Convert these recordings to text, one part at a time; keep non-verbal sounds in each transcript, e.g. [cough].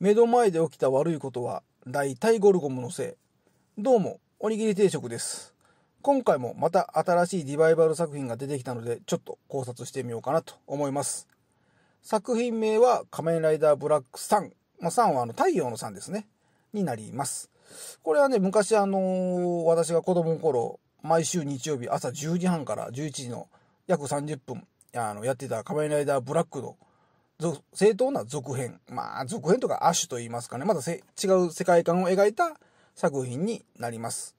目の前で起きた悪いことは大体ゴルゴムのせい。どうも、おにぎり定食です。今回もまた新しいリバイバル作品が出てきたので、ちょっと考察してみようかなと思います。作品名は仮面ライダーブラック3。まあ、3はあの太陽の3ですね。になります。これはね、昔あのー、私が子供の頃、毎週日曜日朝10時半から11時の約30分、あの、やってた仮面ライダーブラックの正当な続編。まあ、続編とか亜種と言いますかね。また違う世界観を描いた作品になります。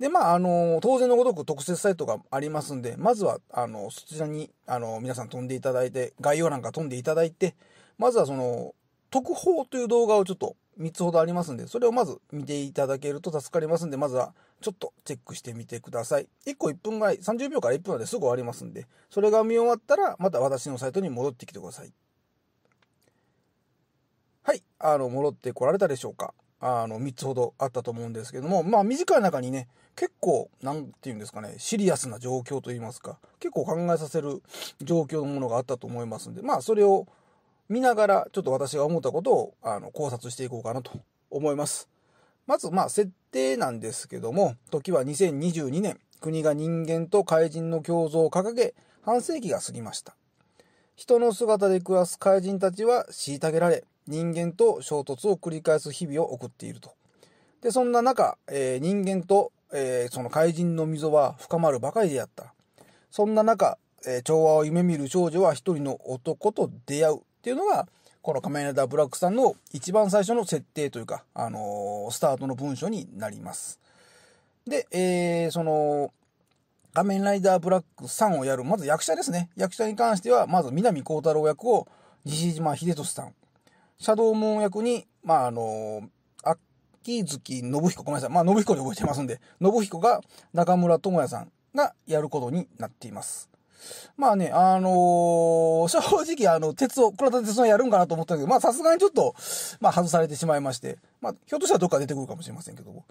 で、まあ、あの、当然のごとく特設サイトがありますんで、まずは、あの、そちらに、あの、皆さん飛んでいただいて、概要欄から飛んでいただいて、まずはその、特報という動画をちょっと3つほどありますんで、それをまず見ていただけると助かりますんで、まずはちょっとチェックしてみてください。1個1分ぐらい、30秒から1分まですぐ終わりますんで、それが見終わったら、また私のサイトに戻ってきてください。はい、あの、戻ってこられたでしょうか。あの、3つほどあったと思うんですけども、まあ短い中にね、結構、なんて言うんですかね、シリアスな状況と言いますか、結構考えさせる状況のものがあったと思いますんで、まあそれを見ながら、ちょっと私が思ったことを、あの、考察していこうかなと思います。まず、まあ、設定なんですけども、時は2022年、国が人間と怪人の共存を掲げ、半世紀が過ぎました。人の姿で暮らす怪人たちは虐げられ、人間と衝突を繰り返す日々を送っていると。で、そんな中、えー、人間と、えー、その怪人の溝は深まるばかりであった。そんな中、えー、調和を夢見る少女は一人の男と出会う。っていうのが、この仮面ライダーブラックさんの一番最初の設定というか、あのー、スタートの文章になります。で、えー、その、仮面ライダーブラックさんをやる、まず役者ですね。役者に関しては、まず南光太郎役を西島秀俊さん。シャドウモン役に、まあ、あのー、秋月信彦、ごめんなさい。まあ、信彦に覚えてますんで、信彦が中村智也さんがやることになっています。まあね、あのー、[laughs] 正直あの、鉄を、倉田鉄のやるんかなと思ったけど、まあさすがにちょっと、まあ外されてしまいまして、まあひょっとしたらどっか出てくるかもしれませんけども、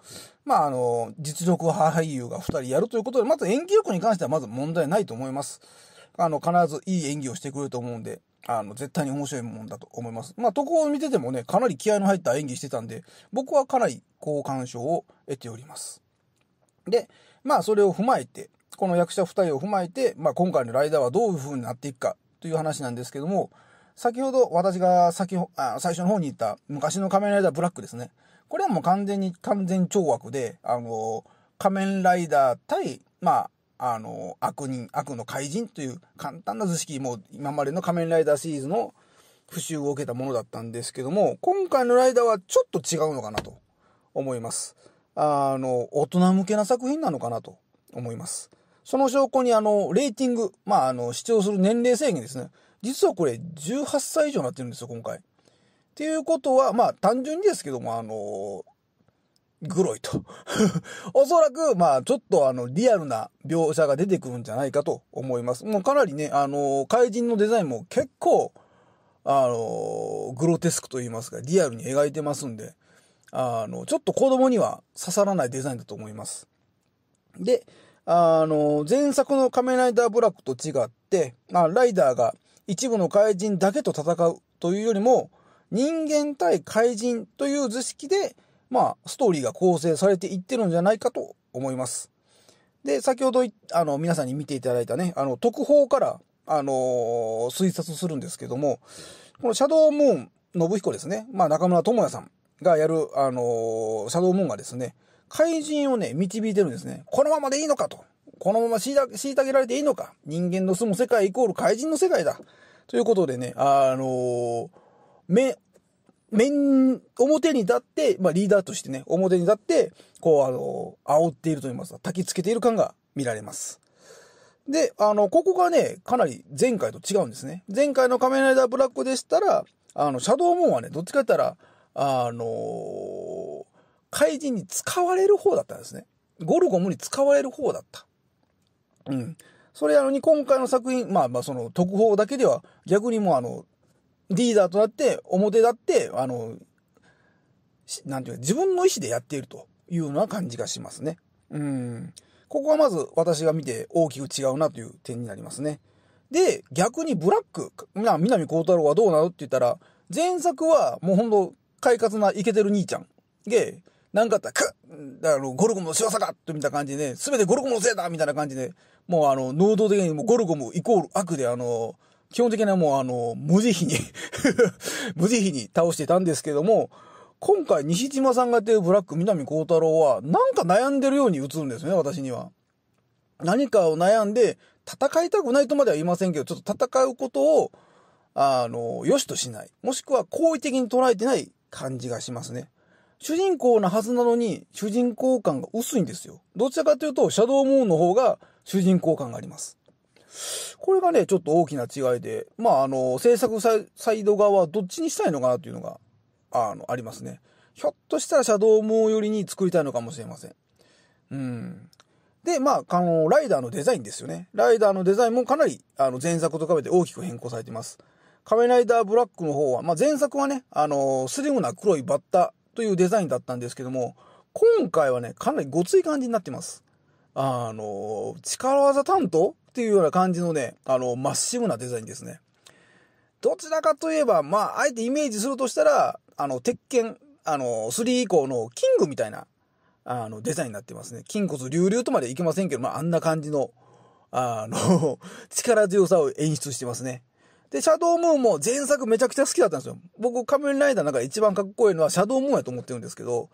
まああのー、実力派俳優が2人やるということで、まず演技力に関してはまず問題ないと思います。あの、必ずいい演技をしてくれると思うんで、あの、絶対に面白いもんだと思います。まあ、とこを見ててもね、かなり気合の入った演技してたんで、僕はかなり好感賞を得ております。で、まあ、それを踏まえて、この役者2人を踏まえて、まあ、今回のライダーはどういう風になっていくかという話なんですけども、先ほど私が先ほあ最初の方に言った昔の仮面ライダーブラックですね。これはもう完全に完全懲悪で、あの、仮面ライダー対、まあ、あの、悪人、悪の怪人という簡単な図式、もう今までの仮面ライダーシリーズの復習を受けたものだったんですけども、今回のライダーはちょっと違うのかなと思います。あの、大人向けな作品なのかなと思います。その証拠にあの、レーティング、まああの、視聴する年齢制限ですね。実はこれ18歳以上になってるんですよ、今回。っていうことは、まあ単純にですけども、あのグロいと。[laughs] おそらく、まあ、ちょっとあの、リアルな描写が出てくるんじゃないかと思います。もうかなりね、あの、怪人のデザインも結構、あの、グロテスクと言いますか、リアルに描いてますんで、あの、ちょっと子供には刺さらないデザインだと思います。で、あの、前作の仮面ライダーブラックと違って、まあ、ライダーが一部の怪人だけと戦うというよりも、人間対怪人という図式で、まあ、ストーリーが構成されていってるんじゃないかと思います。で、先ほど、あの、皆さんに見ていただいたね、あの、特報から、あのー、推察するんですけども、このシャドウムーン信彦ですね、まあ、中村智也さんがやる、あのー、シャドウムーンがですね、怪人をね、導いてるんですね。このままでいいのかと。このまま虐げられていいのか。人間の住む世界イコール怪人の世界だ。ということでね、あのー、面、表に立って、まあ、リーダーとしてね、表に立って、こう、あのー、煽っていると言いますか、焚きつけている感が見られます。で、あの、ここがね、かなり前回と違うんですね。前回の仮面ライダーブラックでしたら、あの、シャドウモンはね、どっちか言ったら、あのー怪人に使われる方だったんですね。ゴルゴムに使われる方だった。うん。それなのに今回の作品、まあまあその特報だけでは逆にもうあの、リーダーとなって、表立って、あの、なんていうか、自分の意思でやっているというような感じがしますね。うん。ここはまず私が見て大きく違うなという点になりますね。で、逆にブラック、な、南光太郎はどうなのって言ったら、前作はもうほんと、快活なイケてる兄ちゃんで、なんかあったら、くだからゴルゴムの仕業かとみたいな感じで、ね、すべてゴルゴムのせいだみたいな感じで、もうあの、能動的にもうゴルゴムイコール悪で、あの、基本的にはもうあの、無慈悲に [laughs] 無慈悲に倒してたんですけども、今回西島さんがやってるブラック南光太郎は、なんか悩んでるように映るんですね、私には。何かを悩んで、戦いたくないとまでは言いませんけど、ちょっと戦うことを、あの、良しとしない。もしくは好意的に捉えてない感じがしますね。主人公なはずなのに、主人公感が薄いんですよ。どちらかというと、シャドウムーンの方が主人公感があります。これがね、ちょっと大きな違いで、まあ、あの、制作サイド側はどっちにしたいのかなというのが、あの、ありますね。ひょっとしたらシャドウムーン寄りに作りたいのかもしれません。うん。で、まあ、あの、ライダーのデザインですよね。ライダーのデザインもかなり、あの、前作と比べて大きく変更されています。仮面ライダーブラックの方は、まあ、前作はね、あのスリムな黒いバッタというデザインだったんですけども、今回はね、かなりごつい感じになってます。あの、力技担当っていうような感じのね、あの、まっしぐなデザインですね。どちらかといえば、まあ、あえてイメージするとしたら、あの、鉄拳、あの、3以降のキングみたいな、あの、デザインになってますね。筋骨隆々とまでいけませんけど、まあ、あんな感じの、あの力強さを演出してますね。で、シャドウムーンも前作めちゃくちゃ好きだったんですよ。僕、仮面ライダーの中で一番かっこいいのはシャドウムーンやと思ってるんですけど、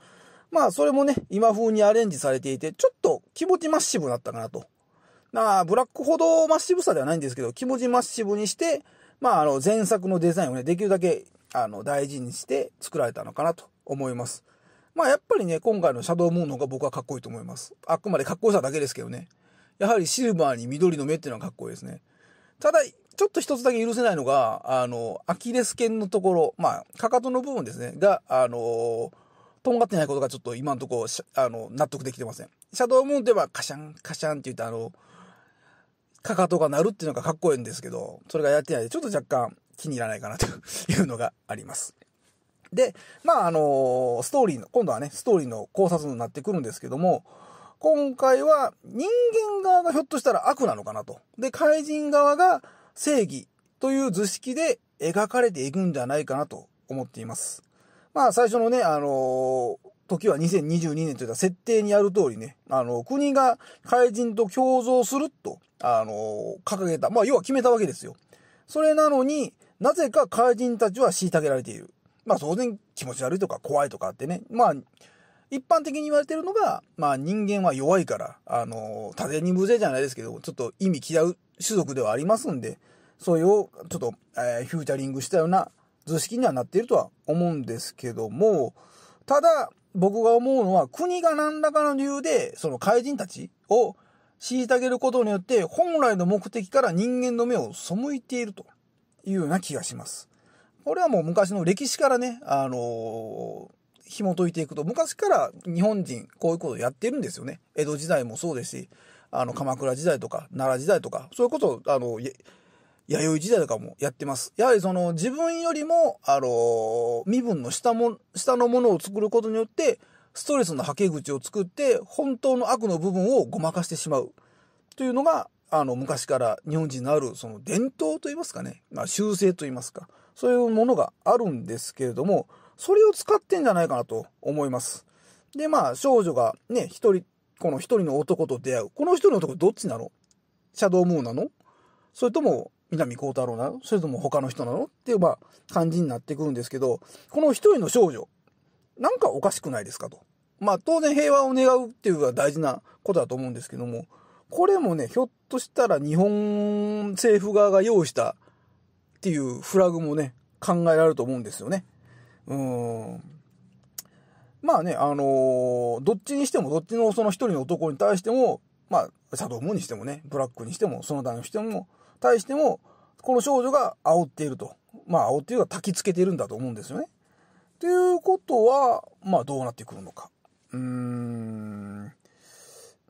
まあ、それもね、今風にアレンジされていて、ちょっと気持ちマッシブだったかなと。まあ、ブラックほどマッシブさではないんですけど、気持ちマッシブにして、まあ、あの、前作のデザインをね、できるだけ、あの、大事にして作られたのかなと思います。まあ、やっぱりね、今回のシャドウムーンの方が僕はかっこいいと思います。あくまでかっこよさだけですけどね。やはりシルバーに緑の目っていうのはかっこいいですね。ただ、ちょっと一つだけ許せないのが、あの、アキレス腱のところ、まあ、かかとの部分ですね、が、あのとんがってないことがちょっと今のところ、あの、納得できてません。シャドウムーンえはカシャン、カシャンって言って、あの、かかとが鳴るっていうのがかっこいいんですけど、それがやってないで、ちょっと若干気に入らないかなというのがあります。で、まあ、あのストーリーの、今度はね、ストーリーの考察になってくるんですけども、今回は人間側がひょっとしたら悪なのかなと。で、怪人側が、正義という図式で描かれていくんじゃないかなと思っています。まあ最初のね、あのー、時は2022年といった設定にある通りね、あのー、国が怪人と共存すると、あのー、掲げた、まあ要は決めたわけですよ。それなのになぜか怪人たちは虐げられている。まあ当然気持ち悪いとか怖いとかってね、まあ一般的に言われてるのが、まあ人間は弱いから、あの、多勢に無勢じゃないですけど、ちょっと意味嫌う、種族ではありますんで、それをちょっと、えー、フューチャリングしたような図式にはなっているとは思うんですけども、ただ、僕が思うのは、国が何らかの理由で、その怪人たちを虐げることによって、本来の目的から人間の目を背いているというような気がします。これはもう昔の歴史からね、あのー紐解いていくと、昔から日本人、こういうことをやってるんですよね。江戸時代もそうですし、あの鎌倉時代とか奈良時代とかそれこそあの弥生時代とかもやってます。やはりその自分よりも、あの、身分の下も、下のものを作ることによって、ストレスのはけ口を作って、本当の悪の部分をごまかしてしまう。というのが、あの、昔から日本人のある、その伝統といいますかね。まあ、習といいますか。そういうものがあるんですけれども、それを使ってんじゃないかなと思います。で、まあ、少女がね、一人、この一人の男と出会う。この一人の男どっちなのシャドウムーンなのそれとも、南光太郎なのそれとも他の人なのっていう、まあ、感じになってくるんですけど、この一人の少女、なんかおかしくないですかと。まあ、当然平和を願うっていうのは大事なことだと思うんですけども、これもね、ひょっとしたら日本政府側が用意したっていうフラグもね、考えられると思うんですよね。うん。まあね、あのー、どっちにしても、どっちのその一人の男に対しても、まあ、シャドウムにしてもね、ブラックにしても、その他の人も、対しても、この少女が煽っていると。まあ、煽っているか焚きつけているんだと思うんですよね。ということは、まあ、どうなってくるのか。うーん。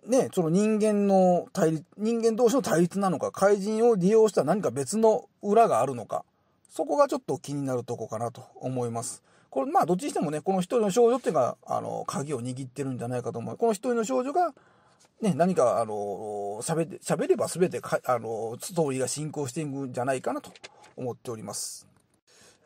ね、その人間の対立、人間同士の対立なのか、怪人を利用した何か別の裏があるのか、そこがちょっと気になるとこかなと思います。これ、まあ、どっちにしてもね、この一人の少女っていうのが、あの、鍵を握ってるんじゃないかと思う。この一人の少女が、ね、何か、あの、喋って、喋れば全てか、あの、ストーリーが進行していくんじゃないかなと思っております。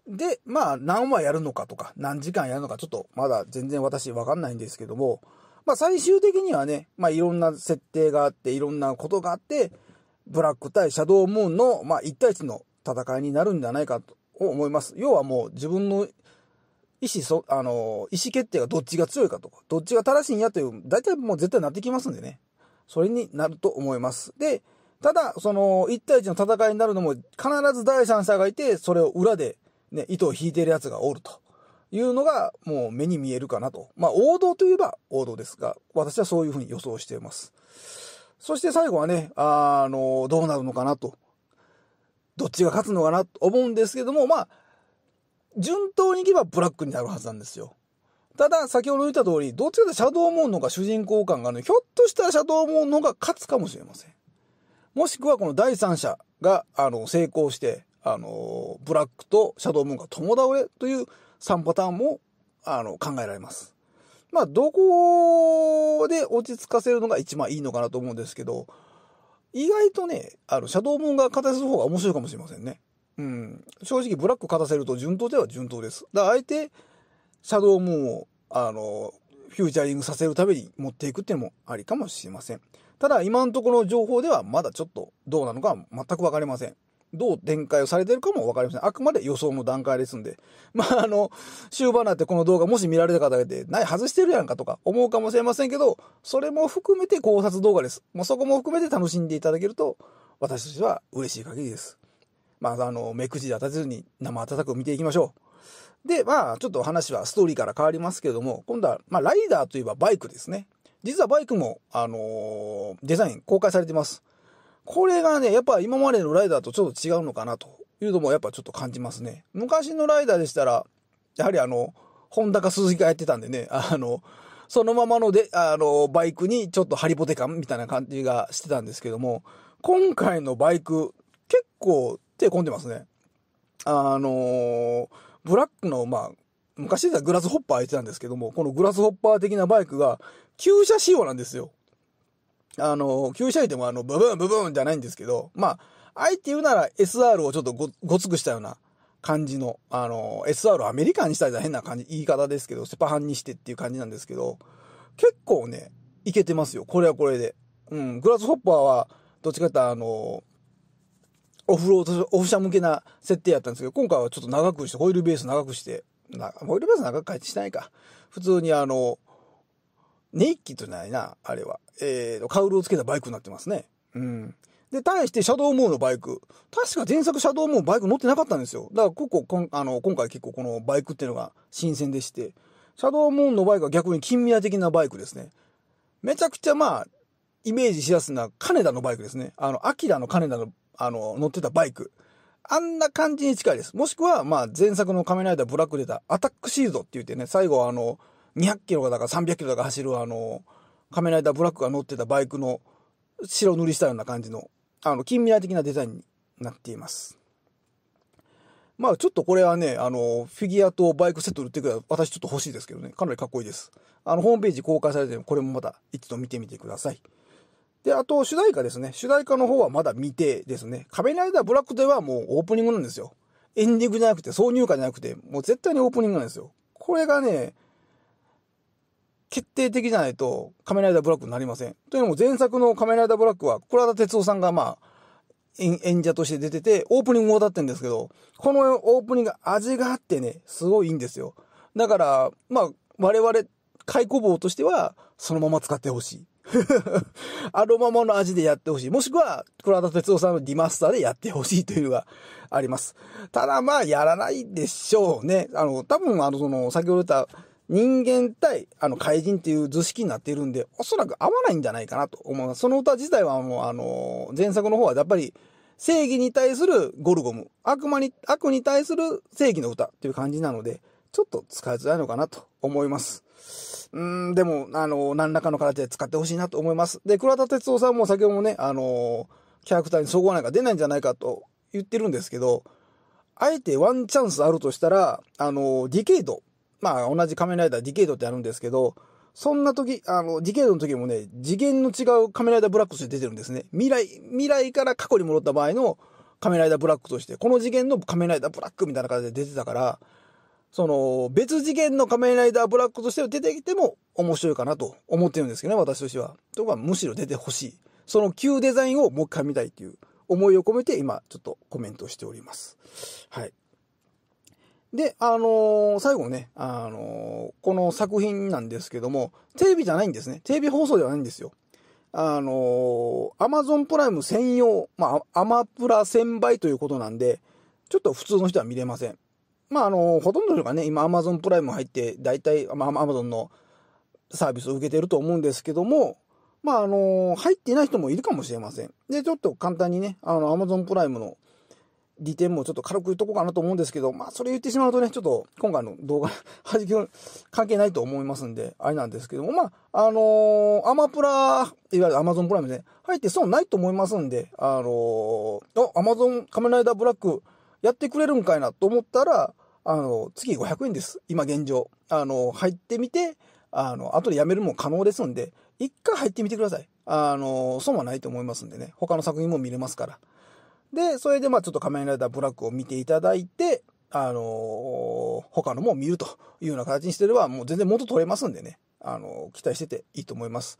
で、まあ、何話やるのかとか、何時間やるのか、ちょっと、まだ全然私わかんないんですけども、まあ、最終的にはね、まあ、いろんな設定があって、いろんなことがあって、ブラック対シャドウムーンの、まあ、1対1の戦いになるんじゃないかと思います。要はもう自分の意思そ、あの、意思決定がどっちが強いかとか、どっちが正しいんやという、大体もう絶対なってきますんでね。それになると思います。で、ただ、その、1対1の戦いになるのも、必ず第三者がいて、それを裏で、ね、糸を引いている奴がおるというのが、もう目に見えるかなと。まあ、王道といえば王道ですが、私はそういうふうに予想しています。そして最後はね、あの、どうなるのかなと。どっちが勝つのかなと思うんですけども、まあ、順当にいけばブラックになるはずなんですよ。ただ、先ほど言った通り、どっちかというとシャドウモンの方が主人公感があるので、ひょっとしたらシャドウモンの方が勝つかもしれません。もしくはこの第三者が、あの、成功して、あの、ブラックとシャドウモンが共倒れという3パターンも、あの、考えられます。まあ、どこで落ち着かせるのが一番いいのかなと思うんですけど、意外とね、あの、シャドウモンが勝たせる方が面白いかもしれませんね。うん、正直ブラック勝たせると順当では順当です。だからあえて、シャドウムーンを、あの、フューチャリングさせるために持っていくっていうのもありかもしれません。ただ、今のところ情報ではまだちょっとどうなのか全く分かりません。どう展開をされてるかも分かりません。あくまで予想の段階ですんで。[laughs] まあ、あの、終盤になってこの動画もし見られた方で、ない外してるやんかとか思うかもしれませんけど、それも含めて考察動画です。まそこも含めて楽しんでいただけると、私としては嬉しい限りです。まあ、あの、目くじで立てずに生温かく見ていきましょう。で、まあ、ちょっと話はストーリーから変わりますけれども、今度は、まあ、ライダーといえばバイクですね。実はバイクも、あのー、デザイン公開されてます。これがね、やっぱ今までのライダーとちょっと違うのかなというのもやっぱちょっと感じますね。昔のライダーでしたら、やはりあの、ホンダか鈴木がやってたんでね、[laughs] あの、そのままので、あの、バイクにちょっとハリボテ感みたいな感じがしてたんですけども、今回のバイク、結構手混んでますね。あのー、ブラックの、まあ、昔でたグラスホッパー言ってたんですけども、このグラスホッパー的なバイクが、旧車仕様なんですよ。あのー、旧車言ってもあの、ブブンブブンじゃないんですけど、まあ、あえて言うなら SR をちょっとご、ごつくしたような感じの、あのー、SR アメリカンにしたら変な感じ、言い方ですけど、セパハンにしてっていう感じなんですけど、結構ね、いけてますよ。これはこれで。うん、グラスホッパーは、どっちかって言あのオフロード、オフ車向けな設定やったんですけど、今回はちょっと長くして、ホイールベース長くして、なホイールベース長く変えてしないか。普通にあの、ネイキッドじゃないな、あれは。えっ、ー、と、カウルをつけたバイクになってますね。うん。で、対してシャドウモーのバイク。確か前作シャドウモーバイク乗ってなかったんですよ。だから、ここ、こんあの、今回結構このバイクっていうのが新鮮でして、シャドウモーのバイクは逆に近未来的なバイクですね。めちゃくちゃまあ、イメージしやすいのは金田のバイクですね。あの、アキラの金田のあの、乗ってたバイク。あんな感じに近いです。もしくは、まあ、前作の仮面ライダーブラックでたアタックシールドって言ってね、最後あの、200キロだか300キロだか走るあの、仮面ライダーブラックが乗ってたバイクの白塗りしたような感じの、あの、近未来的なデザインになっています。まあ、ちょっとこれはね、あの、フィギュアとバイクセット売ってくら私ちょっと欲しいですけどね、かなりかっこいいです。あの、ホームページ公開されてるこれもまた一度見てみてください。で、あと、主題歌ですね。主題歌の方はまだ未定ですね。仮面ライダーブラックではもうオープニングなんですよ。エンディングじゃなくて、挿入歌じゃなくて、もう絶対にオープニングなんですよ。これがね、決定的じゃないと、仮面ライダーブラックになりません。というのも前作の仮面ライダーブラックは、倉田哲夫さんがまあ、演者として出てて、オープニングを歌ってんですけど、このオープニング味があってね、すごいいいんですよ。だから、まあ、我々、開顧棒としては、そのまま使ってほしい。あのままの味でやってほしい。もしくは、倉田哲夫さんのリマスターでやってほしいというのがあります。ただまあ、やらないでしょうね。あの、多分あの、その、先ほど言った人間対、あの、怪人っていう図式になっているんで、おそらく合わないんじゃないかなと思います。その歌自体はもう、あの、前作の方はやっぱり、正義に対するゴルゴム、悪魔に、悪に対する正義の歌っていう感じなので、ちょっと使いづらいのかなと思います。うん、でも、あの、何らかの形で使ってほしいなと思います。で、倉田哲夫さんも先ほどもね、あの、キャラクターにそこがないか出ないんじゃないかと言ってるんですけど、あえてワンチャンスあるとしたら、あの、ディケイド。まあ、同じ仮面ライダーディケイドってあるんですけど、そんな時、あの、ディケイドの時もね、次元の違う仮面ライダーブラックとして出てるんですね。未来、未来から過去に戻った場合の仮面ライダーブラックとして、この次元の仮面ライダーブラックみたいな形で出てたから、その、別次元の仮面ライダーブラックとして出てきても面白いかなと思ってるんですけどね、私としては。とか、むしろ出てほしい。その旧デザインをもう一回見たいという思いを込めて今、ちょっとコメントしております。はい。で、あのー、最後ね、あのー、この作品なんですけども、テレビじゃないんですね。テレビ放送ではないんですよ。あのー、マゾンプライム専用、まあ、アマプラ1000倍ということなんで、ちょっと普通の人は見れません。まあ、あの、ほとんどの人がね、今アマゾンプライム入って、大体、まあ、アマゾンのサービスを受けてると思うんですけども、まあ、あの、入ってない人もいるかもしれません。で、ちょっと簡単にね、あの、アマゾンプライムの利点もちょっと軽く言っとこうかなと思うんですけど、まあ、それ言ってしまうとね、ちょっと今回の動画、[laughs] はじき関係ないと思いますんで、あれなんですけども、まあ、あのアマプラ、いわゆるアマゾンプライムね、入って損ないと思いますんで、あのー、あ、a m a 仮面ライダーブラック、やってくれるんかいなと思ったら、あの、月500円です。今現状。あの、入ってみて、あの、後でやめるも可能ですんで、一回入ってみてください。あの、損はないと思いますんでね。他の作品も見れますから。で、それでまあちょっと仮面ライダーブラックを見ていただいて、あの他のも見るというような形にしてれば、もう全然元取れますんでね。あの、期待してていいと思います。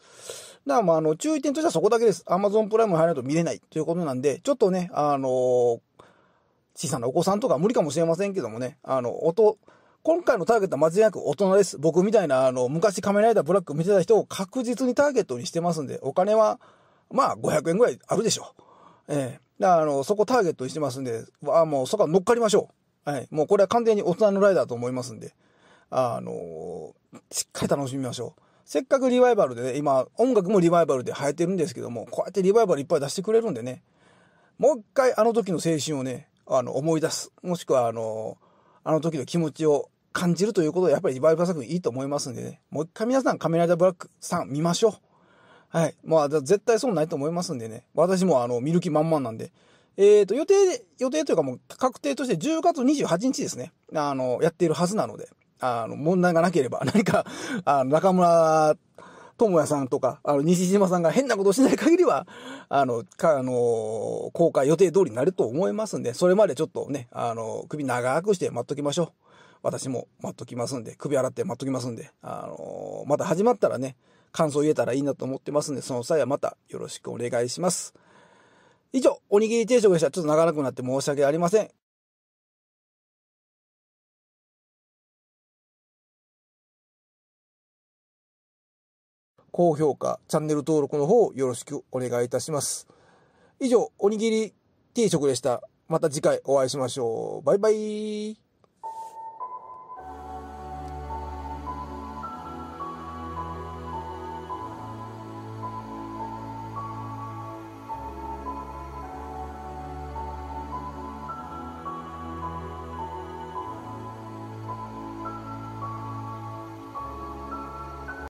だから、まあ、あの、注意点としてはそこだけです。アマゾンプライム入らないと見れないということなんで、ちょっとね、あの小さなお子さんとか無理かもしれませんけどもね、あの、音、今回のターゲットは間違いなく大人です。僕みたいな、あの、昔仮面ライダーブラック見てた人を確実にターゲットにしてますんで、お金は、まあ、500円ぐらいあるでしょう。ええー、だから、あの、そこターゲットにしてますんで、あもうそこは乗っかりましょう。はい。もうこれは完全に大人のライダーと思いますんで、あのしっかり楽しみましょう。せっかくリバイバルでね、今、音楽もリバイバルで生えてるんですけども、こうやってリバイバルいっぱい出してくれるんでね、もう一回あの時の青春をね、あの思い出すもしくはあのあの時の気持ちを感じるということはやっぱりリバイバル作品いいと思いますんでねもう一回皆さん「仮面ライダーブラック」さん見ましょうはいまあ絶対そうないと思いますんでね私もあの見る気満々なんでえっ、ー、と予定予定というかもう確定として10月28日ですねあのやっているはずなのであの問題がなければ何かあの中村智也さんとか、あの、西島さんが変なことしない限りは、あの、か、あの、公開予定通りになると思いますんで、それまでちょっとね、あの、首長くして待っときましょう。私も待っときますんで、首洗って待っときますんで、あのまた始まったらね、感想言えたらいいなと思ってますんで、その際はまたよろしくお願いします。以上、おにぎり定食でした。ちょっと長らくなって申し訳ありません。高評価、チャンネル登録の方よろしくお願いいたします。以上、おにぎり定食でした。また次回お会いしましょう。バイバイ。